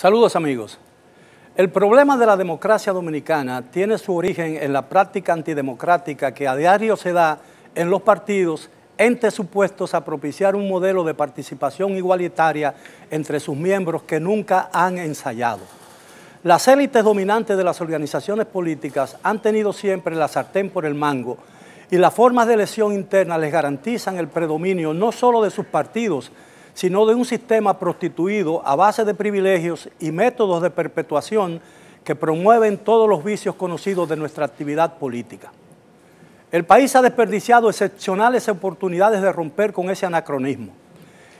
Saludos amigos. El problema de la democracia dominicana tiene su origen en la práctica antidemocrática que a diario se da en los partidos, entes supuestos a propiciar un modelo de participación igualitaria entre sus miembros que nunca han ensayado. Las élites dominantes de las organizaciones políticas han tenido siempre la sartén por el mango y las formas de elección interna les garantizan el predominio no solo de sus partidos, sino de un sistema prostituido a base de privilegios y métodos de perpetuación que promueven todos los vicios conocidos de nuestra actividad política. El país ha desperdiciado excepcionales oportunidades de romper con ese anacronismo.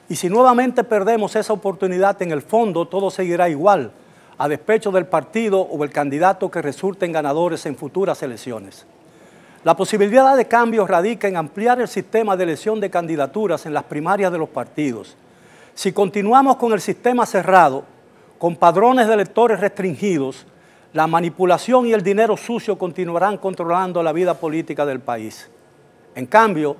Y si nuevamente perdemos esa oportunidad, en el fondo todo seguirá igual, a despecho del partido o el candidato que resulten ganadores en futuras elecciones. La posibilidad de cambios radica en ampliar el sistema de elección de candidaturas en las primarias de los partidos, si continuamos con el sistema cerrado, con padrones de electores restringidos, la manipulación y el dinero sucio continuarán controlando la vida política del país. En cambio,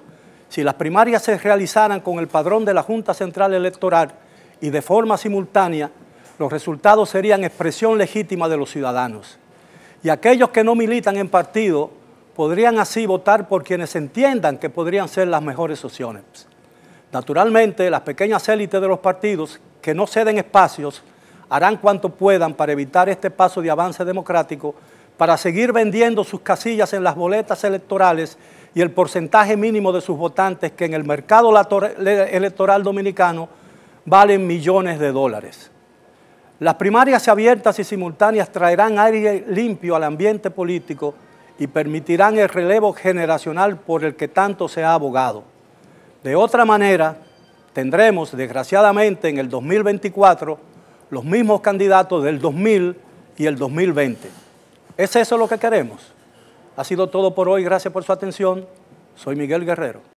si las primarias se realizaran con el padrón de la Junta Central Electoral y de forma simultánea, los resultados serían expresión legítima de los ciudadanos. Y aquellos que no militan en partido podrían así votar por quienes entiendan que podrían ser las mejores opciones. Naturalmente, las pequeñas élites de los partidos que no ceden espacios harán cuanto puedan para evitar este paso de avance democrático, para seguir vendiendo sus casillas en las boletas electorales y el porcentaje mínimo de sus votantes que en el mercado electoral dominicano valen millones de dólares. Las primarias abiertas y simultáneas traerán aire limpio al ambiente político y permitirán el relevo generacional por el que tanto se ha abogado. De otra manera, tendremos desgraciadamente en el 2024 los mismos candidatos del 2000 y el 2020. ¿Es eso lo que queremos? Ha sido todo por hoy. Gracias por su atención. Soy Miguel Guerrero.